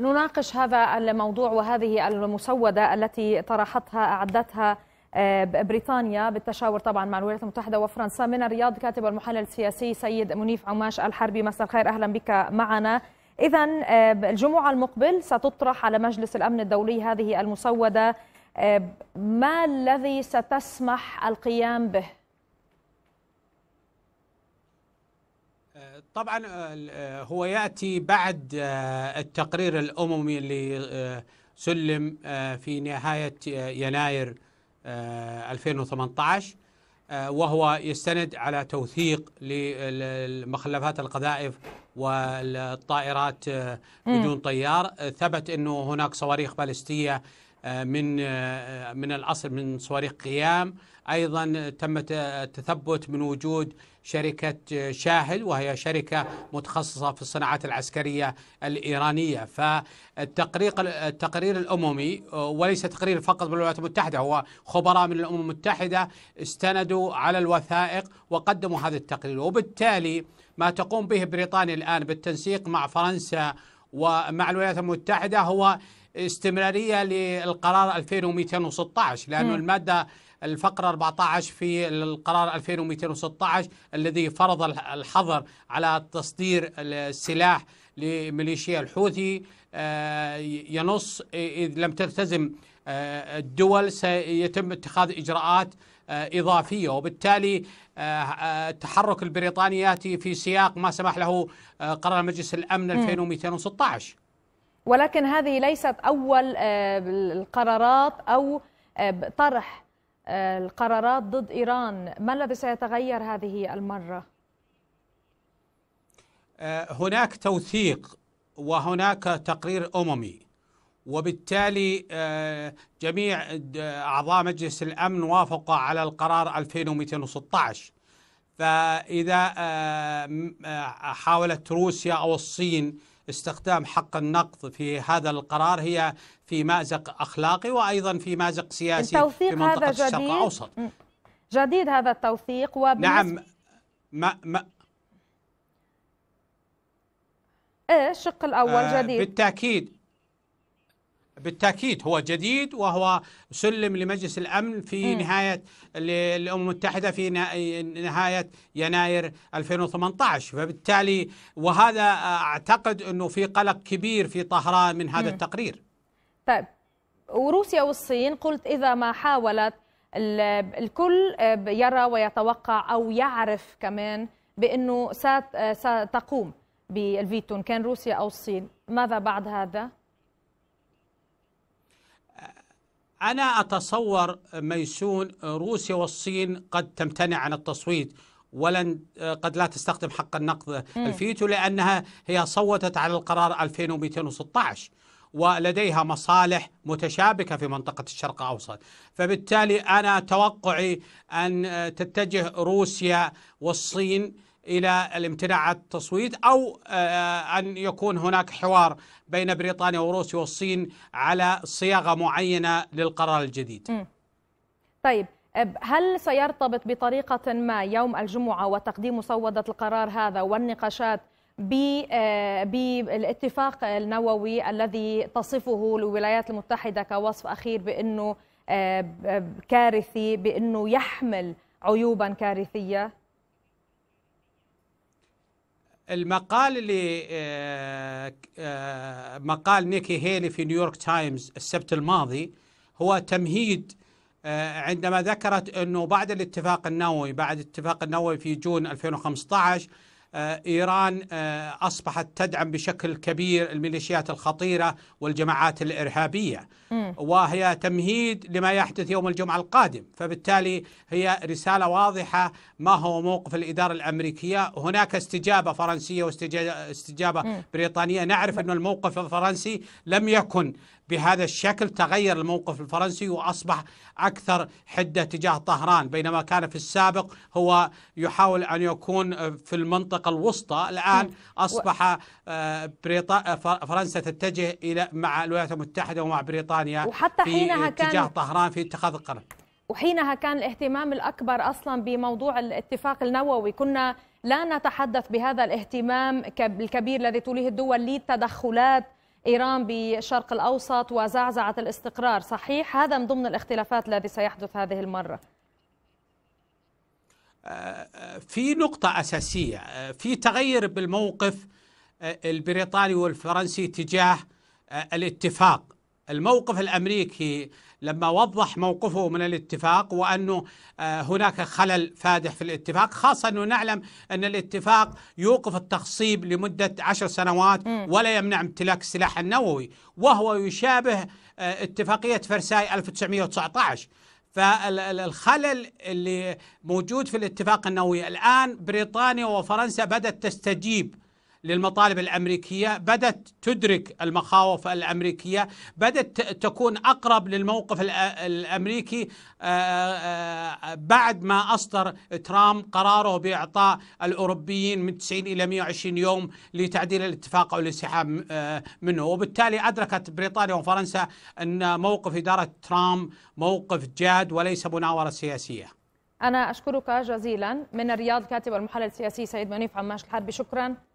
نناقش هذا الموضوع وهذه المسودة التي طرحتها أعدتها آه، بريطانيا بالتشاور طبعا مع الولايات المتحدة وفرنسا من الرياض كاتب المحلل السياسي سيد منيف عماش الحربي مساء الخير أهلا بك معنا إذا آه، الجمعة المقبل ستطرح على مجلس الأمن الدولي هذه المسودة آه، ما الذي ستسمح القيام به طبعا آه، آه، هو ياتي بعد آه، التقرير الاممي اللي سلم في نهايه يناير 2018 وهو يستند على توثيق للمخلفات القذائف والطائرات بدون طيار ثبت انه هناك صواريخ بالستيه آه، من آه، من العصر من صواريخ قيام ايضا تم التثبت آه، من وجود شركه شاهل وهي شركه متخصصه في الصناعات العسكريه الايرانيه فالتقرير التقرير الاممي وليس تقرير فقط من الولايات المتحده هو خبراء من الامم المتحده استندوا على الوثائق وقدموا هذا التقرير وبالتالي ما تقوم به بريطانيا الان بالتنسيق مع فرنسا ومع الولايات المتحده هو استمراريه للقرار 2216 لانه الماده الفقرة 14 في القرار 2216 الذي فرض الحظر على تصدير السلاح لميليشيا الحوثي آه، ينص اذا لم تلتزم آه، الدول سيتم اتخاذ إجراءات آه، إضافية وبالتالي التحرك البريطاني يأتي في سياق ما سمح له قرار مجلس الأمن 2216 ولكن هذه ليست أول آه، القرارات أو آه، طرح آه، القرارات ضد إيران ما الذي سيتغير هذه المرة؟ هناك توثيق وهناك تقرير أممي وبالتالي جميع أعضاء مجلس الأمن وافقوا على القرار 2216 فإذا حاولت روسيا أو الصين باستخدام حق النقض في هذا القرار هي في مأزق أخلاقي وأيضا في مأزق سياسي في منطقة هذا الشرق الأوسط جديد هذا التوثيق وبالنسبة نعم ما ما ايه الشق الاول آه جديد بالتاكيد بالتاكيد هو جديد وهو سلم لمجلس الامن في م. نهايه الامم المتحده في نهايه يناير 2018 فبالتالي وهذا آه، اعتقد انه في قلق كبير في طهران من هذا م. التقرير طيب وروسيا والصين قلت اذا ما حاولت الكل آه، يرى ويتوقع او يعرف كمان بانه آه، ستقوم بالفيتون كان روسيا او الصين ماذا بعد هذا أنا أتصور ميسون روسيا والصين قد تمتنع عن التصويت ولن قد لا تستخدم حق النقد الفيتو لأنها هي صوتت على القرار 2216 ولديها مصالح متشابكه في منطقه الشرق الاوسط، فبالتالي انا توقعي ان تتجه روسيا والصين الى الامتناع عن التصويت او آه، ان يكون هناك حوار بين بريطانيا وروسيا والصين على صياغه معينه للقرار الجديد. طيب هل سيرتبط بطريقه ما يوم الجمعه وتقديم مسوده القرار هذا والنقاشات آه، بالاتفاق النووي الذي تصفه الولايات المتحده كوصف اخير بانه آه، كارثي بانه يحمل عيوبا كارثيه؟ المقال اللي آه، آه، مقال نيكي هيلي في نيويورك تايمز السبت الماضي هو تمهيد آه، عندما ذكرت انه بعد الاتفاق النووي بعد الاتفاق النووي في جون 2015 آه، إيران آه، أصبحت تدعم بشكل كبير الميليشيات الخطيرة والجماعات الإرهابية وهي تمهيد لما يحدث يوم الجمعة القادم فبالتالي هي رسالة واضحة ما هو موقف الإدارة الأمريكية هناك استجابة فرنسية واستجابة بريطانية نعرف أن الموقف الفرنسي لم يكن بهذا الشكل تغير الموقف الفرنسي وأصبح أكثر حدة تجاه طهران بينما كان في السابق هو يحاول أن يكون في المنطقة الوسطى الآن نعم. أصبح آه، فرنسا تتجه إلى مع الولايات المتحدة ومع بريطانيا وحتى حينها كان اتجاه طهران في اتخاذ القرار وحينها كان الاهتمام الأكبر أصلا بموضوع الاتفاق النووي كنا لا نتحدث بهذا الاهتمام الكبير الذي توليه الدول لتدخلات إيران بالشرق الأوسط وزعزعة الاستقرار صحيح هذا من ضمن الاختلافات الذي سيحدث هذه المرة في نقطة أساسية في تغير بالموقف آه، البريطاني والفرنسي تجاه آه، الاتفاق الموقف الامريكي لما وضح موقفه من الاتفاق وانه آه، هناك خلل فادح في الاتفاق خاصه انه نعلم ان الاتفاق يوقف التخصيب لمده عشر سنوات ولا يمنع امتلاك السلاح النووي وهو يشابه آه، اتفاقيه فرساي 1919 فالخلل اللي موجود في الاتفاق النووي الان بريطانيا وفرنسا بدات تستجيب للمطالب الامريكيه بدات تدرك المخاوف الامريكيه بدات تكون اقرب للموقف الامريكي آه، آه، بعد ما اصدر ترامب قراره باعطاء الاوروبيين من 90 الى 120 يوم لتعديل الاتفاق او الانسحاب آه، منه وبالتالي ادركت بريطانيا وفرنسا ان موقف اداره ترامب موقف جاد وليس مناوره سياسيه أنا أشكرك جزيلا من الرياض كاتب المحلل السياسي سيد منيف عماش الحربي شكرا